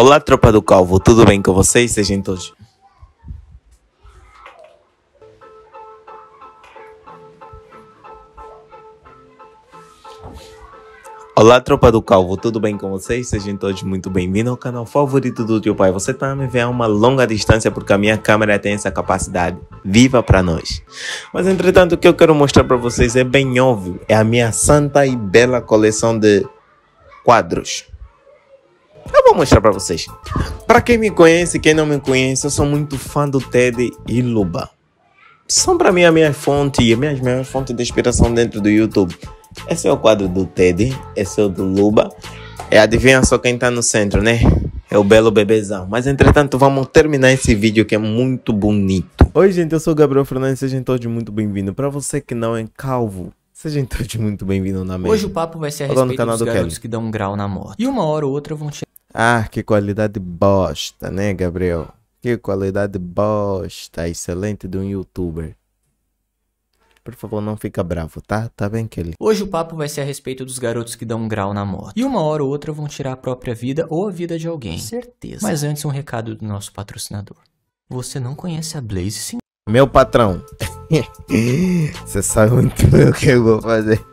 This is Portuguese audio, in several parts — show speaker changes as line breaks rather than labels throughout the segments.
Olá, tropa do Calvo, tudo bem com vocês? Sejam todos. Olá, tropa do Calvo, tudo bem com vocês? Sejam todos muito bem-vindos ao canal favorito do teu pai. Você tá me vendo a uma longa distância porque a minha câmera tem essa capacidade. Viva para nós! Mas, entretanto, o que eu quero mostrar para vocês é bem óbvio. É a minha santa e bela coleção de quadros. Eu vou mostrar para vocês. Para quem me conhece, quem não me conhece, eu sou muito fã do Ted e Luba. São para mim a minha fonte, e a minha maior fonte de inspiração dentro do YouTube. Esse é o quadro do Ted, esse é o do Luba. É, adivinha só quem tá no centro, né? É o belo bebezão. Mas entretanto, vamos terminar esse vídeo que é muito bonito. Oi, gente, eu sou o Gabriel Fernandes, sejam todos muito bem-vindos. Para você que não é calvo, sejam todos muito bem-vindos na mesa. Hoje o papo vai ser a Olá respeito canal dos do garotos Kelly. que dão um grau na morte.
E uma hora ou outra vão chegar.
Ah, que qualidade bosta, né, Gabriel? Que qualidade bosta, excelente de um youtuber. Por favor, não fica bravo, tá? Tá bem, Kelly?
Hoje o papo vai ser a respeito dos garotos que dão um grau na moto. E uma hora ou outra vão tirar a própria vida ou a vida de alguém. Certeza. Mas antes, um recado do nosso patrocinador.
Você não conhece a Blaze, sim? Meu patrão. Você sabe muito bem o que eu vou fazer.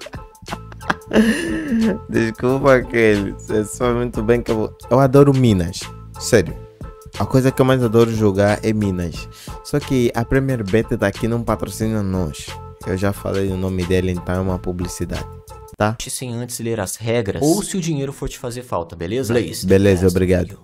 Desculpa, aquele. Você sabe muito bem que eu. Eu adoro Minas. Sério. A coisa que eu mais adoro jogar é Minas. Só que a Premier Bet daqui tá não patrocina nós. Eu já falei o nome dela, então é uma publicidade.
Tá? Sem antes ler as regras ou se o dinheiro for te fazer falta, beleza? Blaze.
Beleza, obrigado.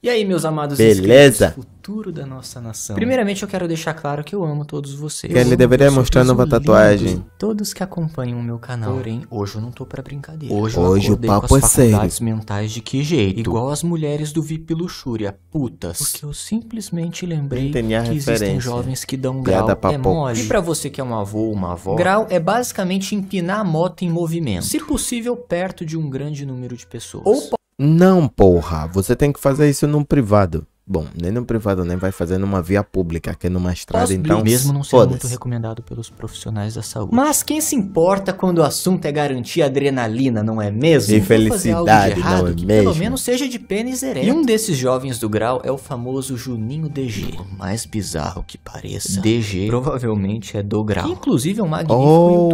E aí, meus amados Beleza. inscritos, futuro da nossa nação. Primeiramente, eu quero deixar claro que eu amo todos vocês. Que ele deveria mostrar nova tatuagem. Todos que acompanham o meu canal. Porém, hoje eu não tô pra brincadeira. Hoje, hoje eu o papo com as é sério. mentais de que jeito? Igual as mulheres do VIP Luxúria, putas. Porque eu simplesmente lembrei que existem jovens que dão grau, é mole. E pra você que é um avô ou uma avó, grau é basicamente empinar a moto em movimento. Se possível, perto de um grande número de pessoas. Ou
não, porra. Você tem que fazer isso num privado. Bom, nem no privado, nem vai fazer numa via pública, que é numa estrada, então. mesmo não ser muito
recomendado pelos profissionais da saúde. Mas quem se importa quando o assunto é garantir adrenalina, não é mesmo? E felicidade, errado, não é que mesmo? Pelo menos seja de pênis ereto. E um desses jovens do grau é o famoso Juninho DG. Por mais bizarro que pareça, DG provavelmente é do grau. Que inclusive é um magnífico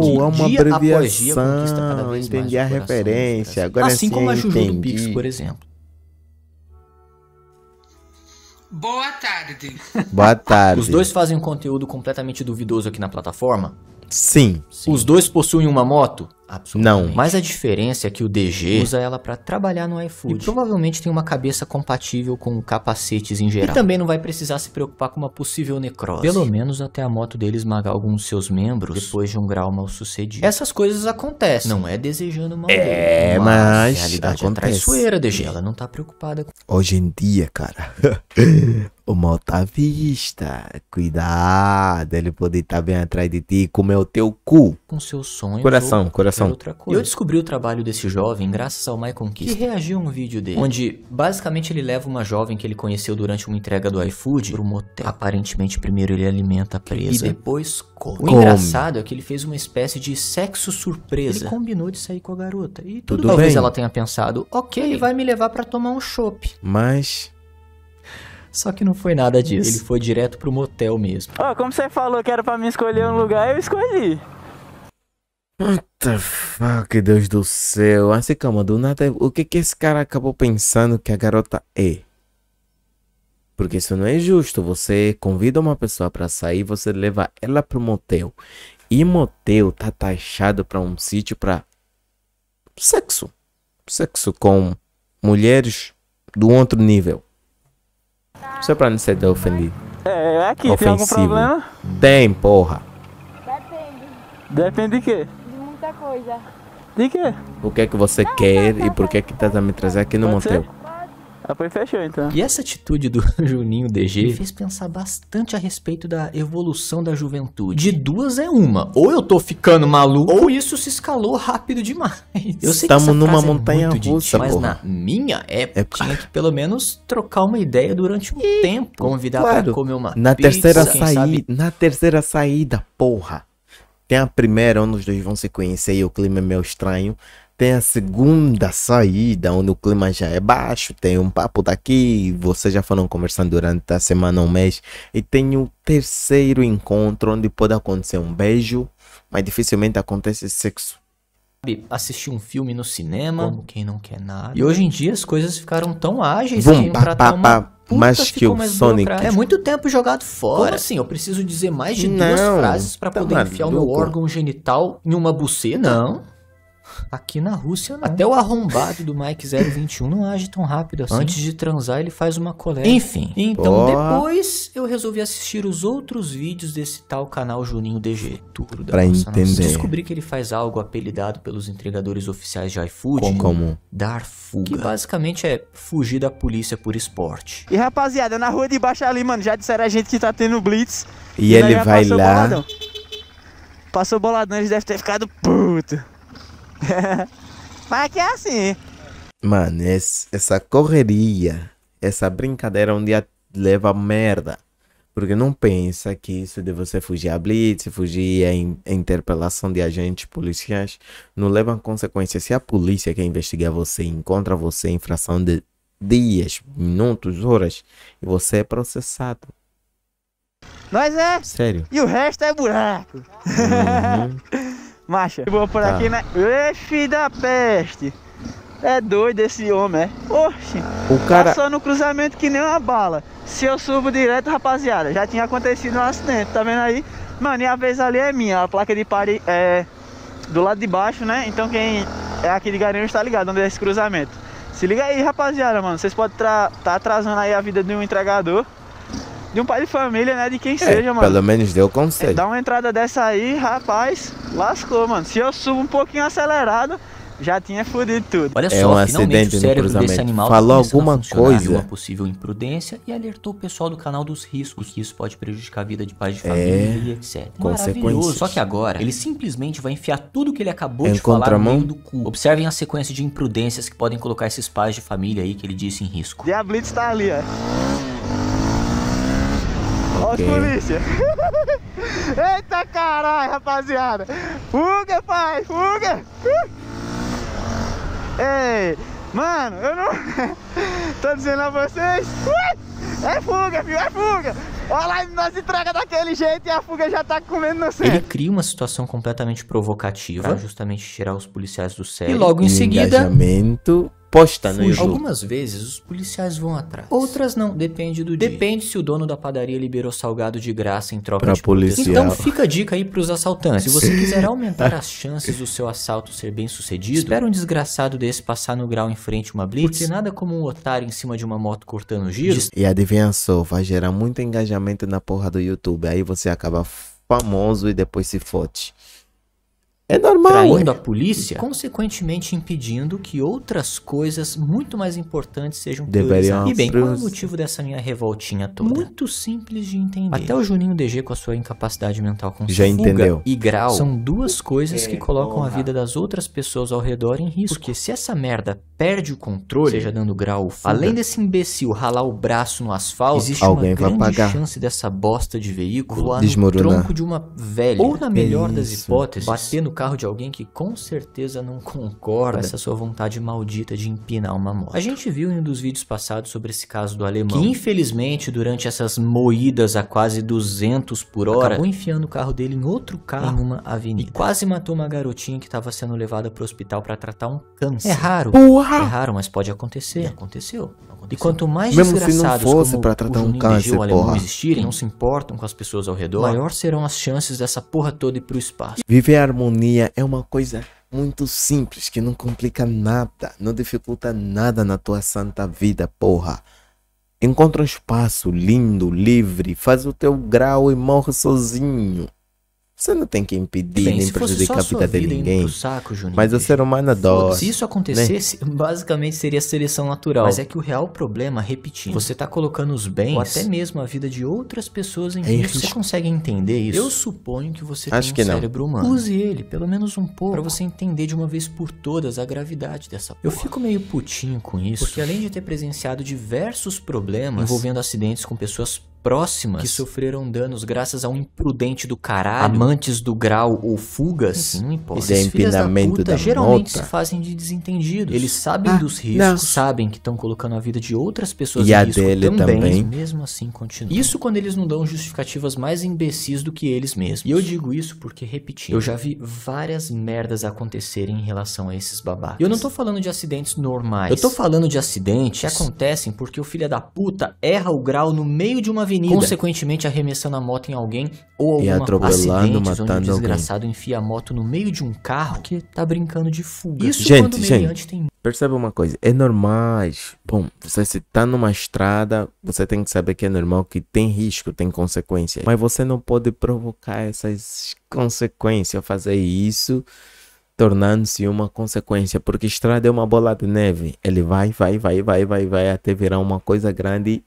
oh, é uma dia abreviação. Após dia, conquista cada vez entendi mais a referência. Assim. Agora assim como a Juju entendi. do Pix, por exemplo.
Boa tarde.
Boa tarde. Os dois
fazem um conteúdo completamente duvidoso aqui na plataforma?
Sim. Sim.
Os dois possuem uma moto? Não. Mas a diferença é que o DG hum. usa ela para trabalhar no iFood. E provavelmente tem uma cabeça compatível com capacetes em geral. E também não vai precisar se preocupar com uma possível necrose. Pelo menos até a moto dele esmagar alguns de seus membros depois de um grau mal sucedido. Essas coisas acontecem. Não é desejando mal. É, dele, mas, mas a realidade é acontece. é traiçoeira, DG. Ela não tá preocupada com...
Hoje em dia, cara. o mal tá à vista. Cuidado, ele pode estar tá bem atrás de ti, como é o teu cu.
Com seus sonhos. Coração, coração. Outra coisa. Eu descobri o trabalho desse jovem graças ao Michael Conquista, que reagiu a um vídeo dele, onde basicamente ele leva uma jovem que ele conheceu durante uma entrega do iFood para um motel. Aparentemente, primeiro ele alimenta a presa e depois come. O engraçado é que ele fez uma espécie de sexo surpresa. Ele combinou de sair com a garota e tudo, tudo bem. Talvez ela tenha pensado,
ok, ele vai me levar para tomar um chopp.
Mas só que não foi
nada disso. Ele foi direto pro motel mesmo.
Ó, oh, como você falou que era pra mim escolher um lugar, eu escolhi.
What fuck, Deus do céu. Assim, calma, do nada, o que que esse cara acabou pensando que a garota é? Porque isso não é justo. Você convida uma pessoa para sair, você leva ela pro motel. E motel tá taxado para um sítio para sexo. Sexo com mulheres do outro nível. Só pra não ser ofendido. É, é aqui, Ofensivo. tem algum problema? Tem, porra.
Depende. Depende de quê? De muita coisa. De quê?
O que é que você não, quer não, não, e por que que tá me trazendo aqui no Pode Ser?
fechou, então.
E essa atitude do Juninho DG me fez
pensar bastante a respeito da evolução da juventude. De duas é uma. Ou eu tô ficando maluco, ou isso se escalou rápido demais. Eu sei Estamos que essa numa é montanha é muito russa, mas porra. na minha é época, tinha que pelo menos trocar uma ideia durante um e... tempo. Convidar claro. pra comer uma na pizza, terceira saída,
Na terceira saída, porra. Tem a primeira onde os dois vão se conhecer e o clima é meio estranho. Tem a segunda saída, onde o clima já é baixo, tem um papo daqui, vocês já foram conversando durante a semana, um mês. E tem o terceiro encontro, onde pode acontecer um beijo, mas dificilmente acontece sexo
assistir um filme no cinema, como quem não quer nada. E hoje
em dia as coisas ficaram tão ágeis Vum, que assim pá, pá, uma puta mas que o Sonic é
muito tempo jogado fora. Como assim? Eu preciso dizer mais de não, duas frases para tá poder enfiar o meu órgão genital em uma buceta? Não. Aqui na Rússia, não. Até o arrombado do Mike 021 não age tão rápido assim. Antes de transar, ele faz uma coleta. Enfim. Então, Porra. depois, eu resolvi assistir os outros vídeos desse tal canal Juninho DG. Tudo da pra né?
entender. Nossa. Descobri
que ele faz algo apelidado pelos entregadores oficiais de iFood. Como? como? Dar fuga. Que basicamente é fugir da polícia por esporte.
E, rapaziada, na rua de baixo ali, mano, já disseram a gente que tá tendo blitz. E, e ele vai lá... Boladão. Passou boladão, eles devem ter ficado puto. Mas que é assim.
Mano, esse, essa correria, essa brincadeira um dia leva merda. Porque não pensa que isso de você fugir a blitz, fugir a, in, a interpelação de agentes policiais, não leva a consequência. Se a polícia quer investigar você, encontra você em fração de dias, minutos, horas, e você é processado. Nós é. Sério. E o resto
é buraco. Uhum. Marcha. vou por tá. aqui, né? Efe da peste! É doido esse homem, é? Oxi! O cara. Passou no cruzamento que nem uma bala. Se eu subo direto, rapaziada, já tinha acontecido um acidente, tá vendo aí? Mano, e a vez ali é minha, a placa de pare é do lado de baixo, né? Então quem é aqui de Garanhuns tá ligado onde é esse cruzamento. Se liga aí, rapaziada, mano. Vocês podem estar tá atrasando aí a vida de um entregador de um pai de família, né? De quem é, seja, mano. Pelo
menos deu conselho. É, dá
uma entrada dessa aí, rapaz, lascou, mano. Se eu subo um pouquinho acelerado, já tinha fudido tudo. Olha é só, um
acidente o cérebro desse animal falou alguma coisa, uma possível
imprudência e alertou o pessoal do canal
dos riscos que isso pode prejudicar a vida de pais de é, família, é, etc. consequências Só que agora ele simplesmente vai enfiar tudo que ele acabou de falar no meio do cu. Observem a sequência de imprudências que podem colocar esses pais de família aí que ele disse em risco.
E a Blitz tá ali, ó polícia. Eita caralho, rapaziada. Fuga, pai, fuga. Ei, mano, eu não... Tô dizendo a vocês... É fuga, filho, é fuga. Olha lá, nós entrega daquele jeito e a fuga já tá comendo no céu. Ele
cria uma situação completamente provocativa, justamente tirar os policiais do céu. E logo em seguida... Engajamento
resposta no jogo.
Algumas vezes os policiais vão atrás. Outras não, depende do dia. Depende se o dono da padaria liberou salgado de graça em troca pra de policial. Então fica a dica aí pros assaltantes. Se você quiser aumentar as chances do seu assalto ser bem sucedido, espera um desgraçado desse passar no grau em frente uma blitz, porque nada como um otário em cima de uma moto cortando giros.
E adivinha só, vai gerar muito engajamento na porra do YouTube. Aí você acaba famoso e depois se fode. É normal. Traindo é. a polícia,
consequentemente impedindo que outras coisas muito mais importantes sejam priorizadas. E bem, qual é o motivo dessa minha revoltinha toda? Muito simples de entender. Até o Juninho DG com a sua incapacidade mental com Já entendeu. e grau são duas coisas que é, colocam a vida das outras pessoas ao redor em risco. Porque se essa merda perde o controle, seja dando grau ou fuga, além desse imbecil ralar o braço no asfalto, existe Alguém uma grande pagar. chance dessa bosta de veículo lá no tronco de uma velha. Ou na melhor Isso. das hipóteses, bater no carro de alguém que com certeza não concorda com essa sua vontade maldita de empinar uma moto. A gente viu em um dos vídeos passados sobre esse caso do alemão, que infelizmente durante essas moídas a quase 200 por hora, acabou enfiando o carro dele em outro carro em uma avenida. E quase matou uma garotinha que estava sendo levada para o hospital para tratar um câncer. É raro. Porra! É raro, mas pode acontecer. E aconteceu. E quanto mais Mesmo desgraçados fosse como tratar o um câncer, o alemão porra. existirem, não se importam com as pessoas ao redor, maior serão as chances dessa porra toda ir pro espaço.
Viver harmonia harmonia é uma coisa muito simples que não complica nada, não dificulta nada na tua santa vida, porra. Encontra um espaço lindo, livre, faz o teu grau e morre sozinho. Você não tem que impedir Bem, nem prejudicar a vida de vida ninguém. Saco, Juninho, mas o ser humano adora. Se isso né? acontecesse,
né? basicamente seria seleção natural. Mas é que o real problema, repetindo, você tá colocando os bens ou até mesmo a vida de outras pessoas em é risco. Você consegue entender isso? Eu suponho que você Acho tem um cérebro não. humano. Use ele, pelo menos um pouco, para você entender de uma vez por todas a gravidade dessa. Porra. Eu fico meio putinho com isso, porque além de ter presenciado diversos problemas envolvendo acidentes com pessoas próximas que sofreram danos graças a um imprudente do caralho, amantes do grau ou fugas, Enfim, não importa. Esses filhos da puta da geralmente mota. se fazem de desentendidos. Eles sabem ah, dos riscos, não. sabem que estão colocando a vida de outras pessoas e em risco dele também, também. mesmo assim continuam. Isso quando eles não dão justificativas mais imbecis do que eles mesmos. E eu digo isso porque repetindo, eu já vi várias merdas acontecerem em relação a esses babacas. Eu não tô falando de acidentes normais. Eu tô falando de acidentes que acontecem porque o filho da puta erra o grau no meio de uma avenida. Consequentemente, arremessando a moto em alguém ou alguma e atropelando, acidentes, matando onde um desgraçado alguém. enfia a moto no meio de um carro que tá brincando de fuga. Isso gente, quando o gente, tem...
uma coisa, é normal. Bom, você se tá numa estrada, você tem que saber que é normal, que tem risco, tem consequência Mas você não pode provocar essas consequências, fazer isso tornando-se uma consequência, porque estrada é uma bola de neve, ele vai, vai, vai, vai, vai, vai até virar uma coisa grande e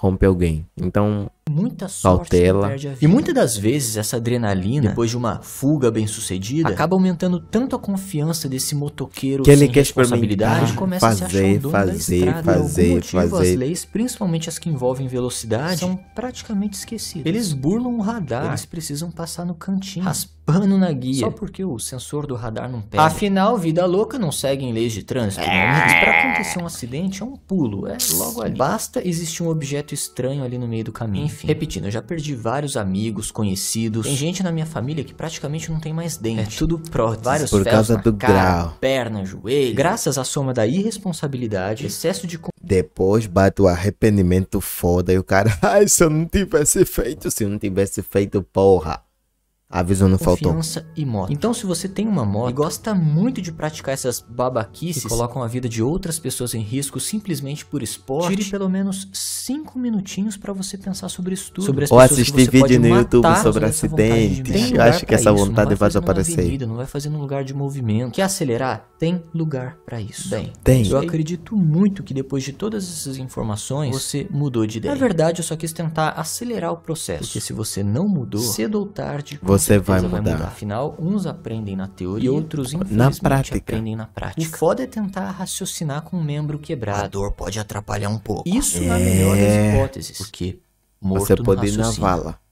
rompe alguém. Então, muita sorte cautela. E muitas das vezes essa adrenalina, depois de uma
fuga bem sucedida, acaba aumentando tanto a confiança desse motoqueiro que ele sem quer responsabilidade, começa fazer, a se achar um dono fazer, da estrada. Fazer, e, motivo, fazer. As leis, principalmente as que envolvem velocidade, são praticamente esquecidas. Eles burlam o radar, eles precisam passar no cantinho, raspando na guia, só porque o sensor do radar não pega. Afinal, vida louca não segue em leis de trânsito. Mas para acontecer um acidente é um pulo, é logo ali. Basta existir um objeto estranho ali no meio do caminho. Enfim, enfim, repetindo, eu já perdi vários amigos, conhecidos. Tem gente na minha família que praticamente não tem mais dente. É tudo prótese. Vários por causa do cara, grau. Perna, joelho. Graças à soma da irresponsabilidade, excesso de
depois bate o arrependimento foda e o cara, ai, se eu não tivesse feito, se eu não tivesse feito, porra. Aviso não faltou.
Confiança e moto. Então, se você tem uma moto e gosta muito de praticar essas babaquices que colocam a vida de outras pessoas em risco simplesmente por esporte, tire pelo menos 5 minutinhos para você pensar sobre isso tudo. Sobre as Ou assistir vídeo no YouTube sobre acidentes. Eu acho que essa isso. vontade vai, vai desaparecer. Avenida, não vai fazer num lugar de movimento. Quer acelerar? Tem lugar para isso. Tem. tem. Eu acredito muito que depois de todas essas informações, você mudou de ideia. Na verdade, eu só quis tentar acelerar o processo. Porque se você não mudou, cedo ou tarde... Você você vai mudar. mudar. Afinal, uns aprendem na teoria e outros na prática. aprendem na prática. O foda é tentar raciocinar com um membro quebrado. A dor pode atrapalhar um pouco. Isso é... na melhor das hipóteses, porque morto você pode ir na vala.